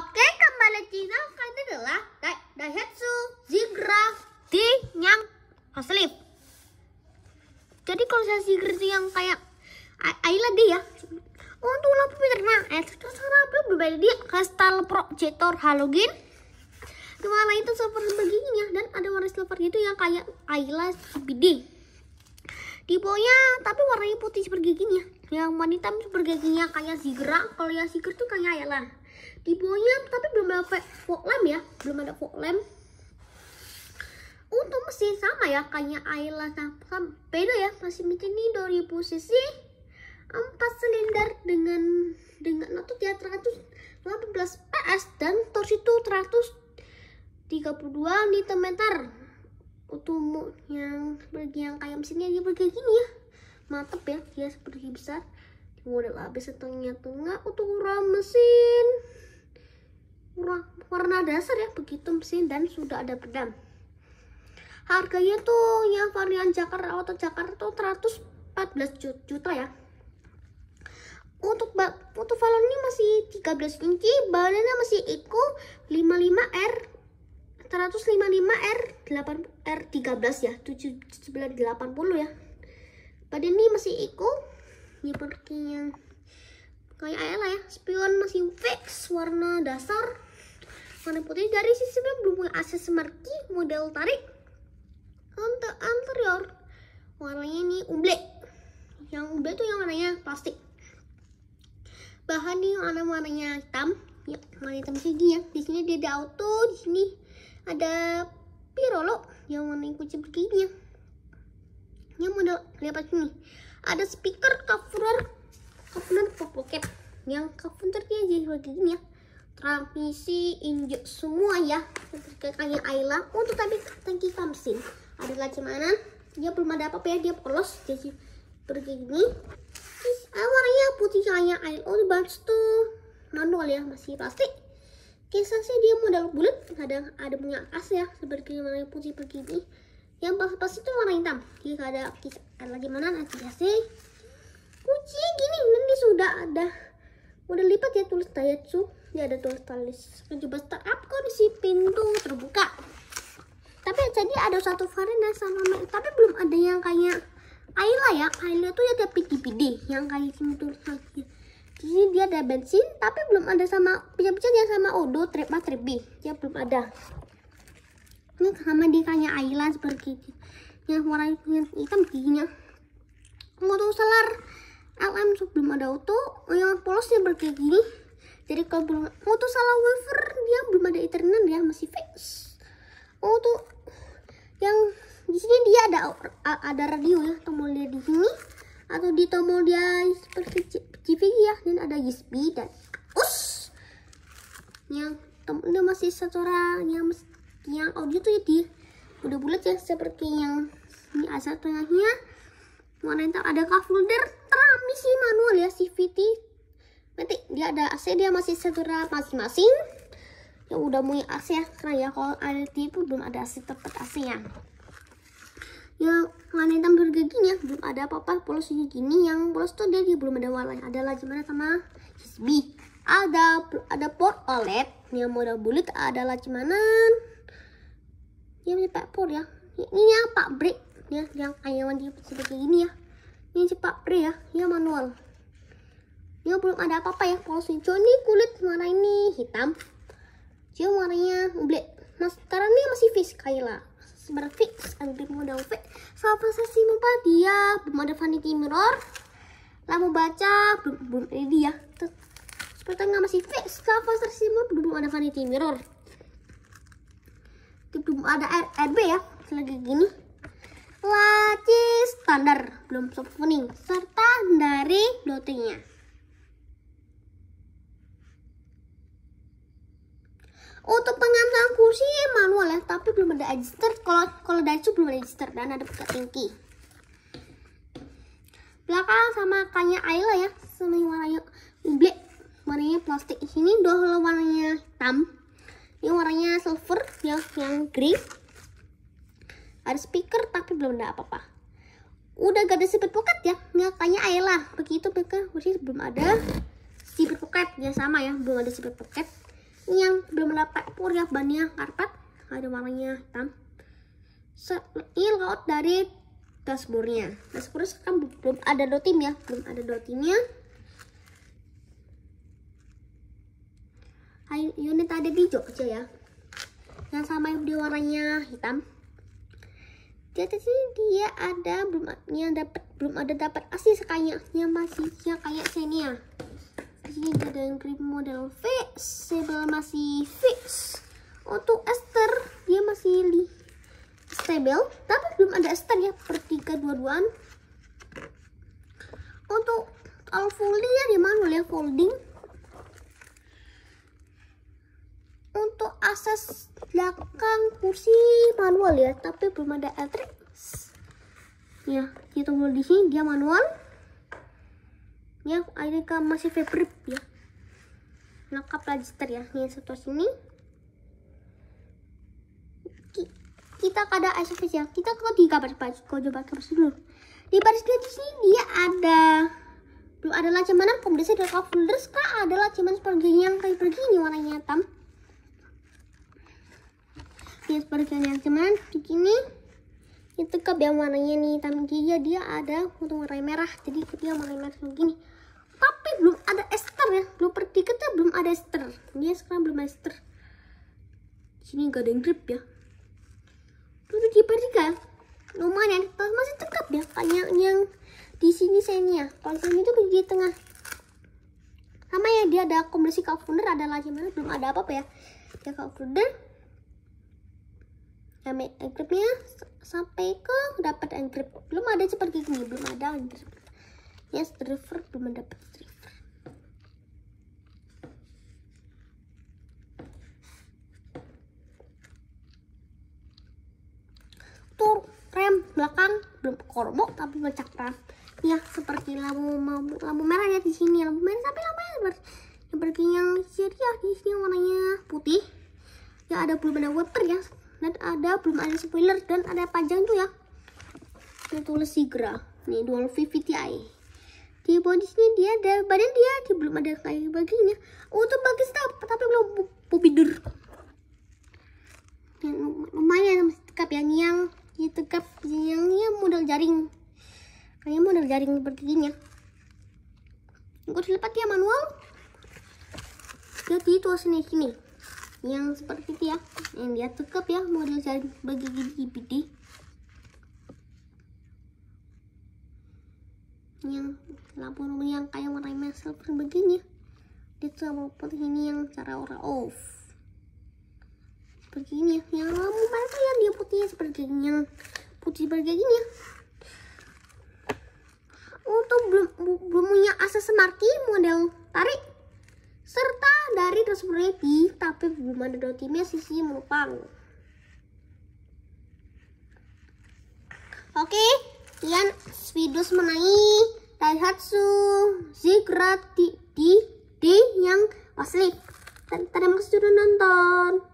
Oke, kembali Cina kan ini adalah Dai Daihatsu Zigra T yang Haslip. Jadi kalau saya Zigra ya, nah, eh, itu yang kayak Ayla dia ya. Untuk lampu itu eh sekarang belum berbeda dia kristal projector halogen. Kemana itu super begini ya dan ada warna silver gitu yang kayak Ayla CBD. Tipenya tapi warnanya putih seperti gini ya. Yang wanita seperti giginya kayak Zigra, kalau yang Zigra tuh kayak Ayla di bawahnya tapi belum ada fog lamp ya belum ada fog lamp untuk mesin sama ya kayaknya Ayla sama beda ya masih mesin ini 2000 cc 4 silinder dengan dengan otot ya 118 PS dan torsi itu 132 Nm untuk yang bagi yang kayak mesinnya dia bagi gini ya mantep ya dia seperti besar model habis setengah tengah untuk ram mesin warna dasar ya begitu mesin dan sudah ada pedang harganya tuh yang varian Jakarta atau Jakarta tuh 114 juta ya untuk untuk valon ini masih 13 inci badannya masih Eco 55R 155R 8 R13 ya 7980 ya badan ini masih Eco ini yang kayak lah ya spion masih fix warna dasar warna putih dari sisi belum punya akses marki model tarik untuk anterior warnanya ini umble yang umble tuh yang warnanya plastik bahan yang warna warnanya hitam ya warna hitam segi ya di sini dia ada auto di sini ada pirolo yang warna kucing begini ya ini model lihat ini ada speaker cover kapunter popoket yang kapunter dia jadi seperti ini ya transmisi injek semua ya ke kalian Ayla untuk tapi tangki kamsin adalah mana dia belum ada apa-apa ya dia polos jadi pergi ini awalnya warnanya putih kayak air oh bagus tuh manual ya masih plastik kisahnya dia modal bulat kadang ada punya as ya seperti warna putih begini yang pas-pas itu warna hitam jadi ada kisah ada mana nanti kasih ya ada model lipat ya tulis Daihatsu ya ada tulis talis coba start up kok di si pintu terbuka tapi jadi ada satu varian yang sama tapi belum ada yang kayak Ayla ya Ayla tuh ada ya pidi-pidi yang kayak sini tulis lagi jadi dia ada bensin tapi belum ada sama pijat-pijat yang sama Odo trip A trip B dia belum ada ini sama dia kayak Ayla seperti ini yang warna hitam giginya mau tuh selar LM sebelum ada auto yang polosnya berkayak gini jadi kalau belum auto salah wafer dia belum ada ethernet ya masih fix auto yang di sini dia ada ada radio ya tombol dia di sini atau di tombol dia seperti CV ya dan ada USB dan us yang tombolnya masih secara yang yang audio tuh ya, di udah bulat ya seperti yang ini asal tengahnya mau nanti ada cover holder rame sih manual ya si CVT nanti dia ada AC dia masih segera masing-masing ya udah mau AC ya karena ya kalau ada tipe belum ada AC tepat AC ya ya warna hitam gini ya belum ada apa-apa polos ini gini yang polos tuh dia belum ada warnanya ada lagi mana sama USB ada ada port OLED yang model bulat ada lagi mana dia punya port ya ini, yang apa break ya yang ayawan dia seperti ini ya ini cepat pre ya ini manual dia belum ada apa-apa ya Polosin cuma ini kulit warna ini hitam dia warnanya black mas sekarang ini masih fix Kayla seperti fix Andri udah fix sama prestasi lupa dia belum ada vanity mirror lama baca belum belum ini dia seperti nggak masih fix sama prestasi belum ada vanity mirror belum ada RB ya selagi gini laci standar belum softening serta dari dotingnya. Untuk pengantar kursi manual ya, tapi belum ada adjuster. Kalau kalau dari belum ada adjuster dan ada buka tinggi. Belakang sama kayaknya Ayla ya, sama warnanya black, warnanya plastik. Ini dua warnanya hitam, ini warnanya silver, yang yang green ada speaker tapi belum ada apa-apa udah gak ada speaker pocket ya nggak kayak Ayla begitu mereka masih belum ada speaker pocket ya sama ya belum ada speaker pocket ini yang belum dapat pur ya bannya karpet ada warnanya hitam so, ini laut dari dashboardnya dashboardnya sekarang belum ada dotim ya belum ada dotimnya unit ada di Jogja ya yang sama yang di warnanya hitam jadi sih dia ada belum yang dapat belum ada dapat asli sekayaknya masih ya kayak sini ya ini ada yang krim model fix sebel masih fix untuk Esther dia masih li stable tapi belum ada Esther ya tiga dua-duaan untuk all folding ya manual ya folding untuk asas belakang kursi manual ya tapi belum ada elektrik ya kita mulai di sini dia manual ya ini kan masih fabric ya lengkap register ya ini satu sini kita ada SFS ya kita kalau di kabar baris kau coba kabar dulu di baris di sini dia ada belum ada laceman pembersih dari kapsul terus kak ada laceman seperti yang kayak begini warnanya hitam ya seperti yang teman di sini itu cup yang warnanya nih hitam dia ya, dia ada untuk warna merah jadi dia warna merah begini tapi belum ada ester ya belum perdiketnya belum ada ester dia sekarang belum ada ester sini gak ada yang grip ya terus di perdika ya. lumayan masih tekap ya banyak yang di sini saya nih ya kalau sini itu di tengah sama ya dia ada kompresi kalkuler ada lagi mana belum ada apa-apa ya ya kalkuler kami encryptnya sampai ke dapat encrypt belum ada seperti ini belum ada anggrek ya yes, driver belum dapat driver tur rem belakang belum kormo tapi bercak rem ya seperti lampu lampu, lampu merah ya di sini lampu merah sampai lampu merah seperti yang ceria ya, di sini warnanya putih ya ada belum ada water ya dan ada belum ada spoiler dan ada panjang tuh ya ini tulis Sigra nih dual VVTI di bodinya dia ada badan dia, di belum ada kayak baginya untuk oh, bagi stop tapi belum pubidur dan ya, lumayan tegap yang yang ya tegap yangnya modal jaring kayaknya modal jaring seperti ini ya gue dilipat ya manual jadi tuasnya ini sini yang seperti itu ya yang dia tekap ya model bagi gigi gede yang lampu rumah yang kayak warna seperti begini dia sama ini yang cara orang off seperti ini ya yang lampu merah yang dia putih seperti ini yang putih seperti ini ya untuk oh, belum belum punya akses smarty model tarik serta dari Resmureti, tapi belum ada dotimnya sisi Melupang. Oke, kian video menangi Daihatsu Zigrat di, di, di yang asli. Terima kasih sudah nonton.